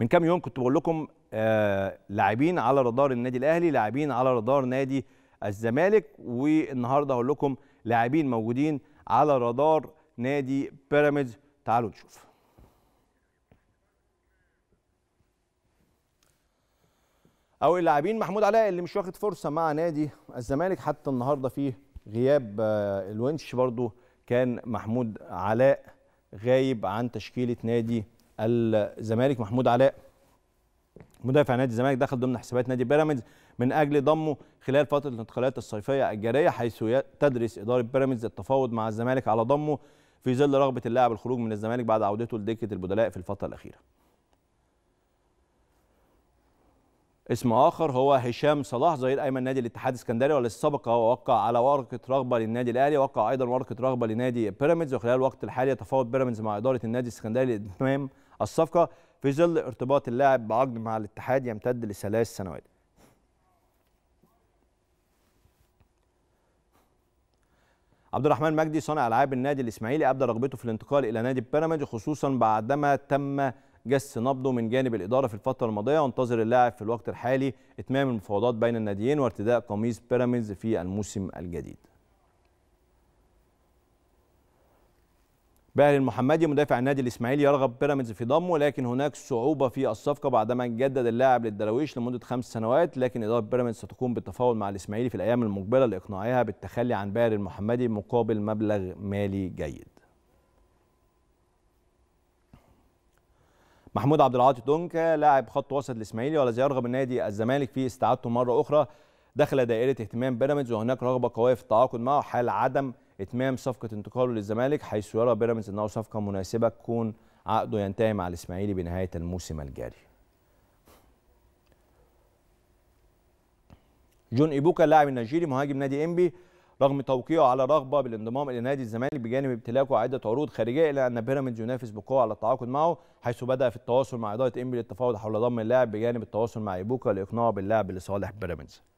من كام يوم كنت بقول لكم آه، لاعبين على رادار النادي الاهلي لاعبين على رادار نادي الزمالك والنهارده هقول لكم لاعبين موجودين على رادار نادي بيراميدز تعالوا نشوف اول اللاعبين محمود علاء اللي مش واخد فرصه مع نادي الزمالك حتى النهارده فيه غياب آه، الونش برضو كان محمود علاء غايب عن تشكيله نادي الزمالك محمود علاء مدافع نادي الزمالك دخل ضمن حسابات نادي بيراميدز من اجل ضمه خلال فتره الانتقالات الصيفيه الجاريه حيث تدرس اداره بيراميدز التفاوض مع الزمالك على ضمه في ظل رغبه اللاعب الخروج من الزمالك بعد عودته لدكه البدلاء في الفتره الاخيره. اسم اخر هو هشام صلاح ظهير ايمن نادي الاتحاد الاسكندري والذي سبق ووقع على ورقه رغبه للنادي الاهلي وقع ايضا ورقه رغبه لنادي بيراميدز وخلال الوقت الحالي يتفاوض بيراميدز مع اداره النادي الاسكندري لاتمام الصفقة في ظل ارتباط اللاعب بعقد مع الاتحاد يمتد لثلاث سنوات عبد الرحمن مجدي صانع العاب النادي الاسماعيلي ابدى رغبته في الانتقال الى نادي بيراميدز خصوصا بعدما تم جس نبضه من جانب الاداره في الفتره الماضيه وانتظر اللاعب في الوقت الحالي اتمام المفاوضات بين الناديين وارتداء قميص بيراميدز في الموسم الجديد باهر المحمدي مدافع النادي الاسماعيلي يرغب بيراميدز في ضمه لكن هناك صعوبه في الصفقه بعدما جدد اللاعب للدراويش لمده خمس سنوات لكن اداره بيراميدز ستقوم بالتفاوض مع الاسماعيلي في الايام المقبله لاقناعها بالتخلي عن باهر المحمدي مقابل مبلغ مالي جيد. محمود عبد العاطي دونكا لاعب خط وسط الاسماعيلي والذي يرغب النادي الزمالك في استعادته مره اخرى دخل دائره اهتمام بيراميدز وهناك رغبه قويه في التعاقد معه حال عدم اتمام صفقه انتقاله للزمالك حيث يرى بيراميدز انه صفقه مناسبه تكون عقده ينتهي مع الاسماعيلي بنهايه الموسم الجاري. جون ايبوكا اللاعب النيجيري مهاجم نادي انبي رغم توقيعه على رغبه بالانضمام الى نادي الزمالك بجانب امتلاكه عده عروض خارجيه الا ان بيراميدز ينافس بقوه على التعاقد معه حيث بدا في التواصل مع اداره انبي للتفاوض حول ضم اللاعب بجانب التواصل مع ايبوكا لاقناعه باللعب لصالح بيراميدز.